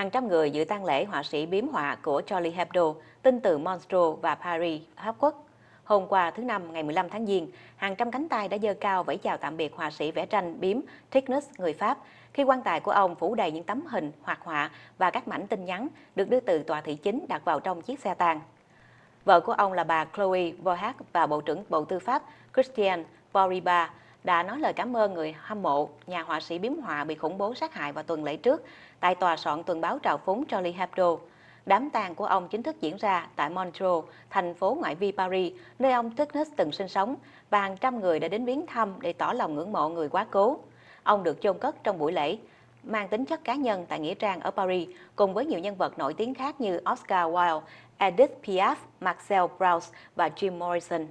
hàng trăm người dự tang lễ họa sĩ biếm họa của Charlie Hebdo, tin từ Montreux và Paris, Pháp Quốc. Hôm qua thứ Năm ngày 15 tháng Giêng, hàng trăm cánh tay đã dơ cao vẫy chào tạm biệt họa sĩ vẽ tranh biếm Thickness người Pháp, khi quan tài của ông phủ đầy những tấm hình, hoạt họa và các mảnh tin nhắn được đưa từ tòa thị chính đặt vào trong chiếc xe tang. Vợ của ông là bà Chloe Vohak và Bộ trưởng Bộ Tư pháp Christian Boriba đã nói lời cảm ơn người hâm mộ nhà họa sĩ biếm họa bị khủng bố sát hại vào tuần lễ trước tại tòa soạn tuần báo trào phúng Charlie Hebdo. Đám tang của ông chính thức diễn ra tại Montreux, thành phố ngoại vi Paris, nơi ông Tuckness từng sinh sống, và hàng trăm người đã đến viếng thăm để tỏ lòng ngưỡng mộ người quá cố. Ông được chôn cất trong buổi lễ, mang tính chất cá nhân tại Nghĩa Trang ở Paris, cùng với nhiều nhân vật nổi tiếng khác như Oscar Wilde, Edith Piaf, Marcel Proust và Jim Morrison.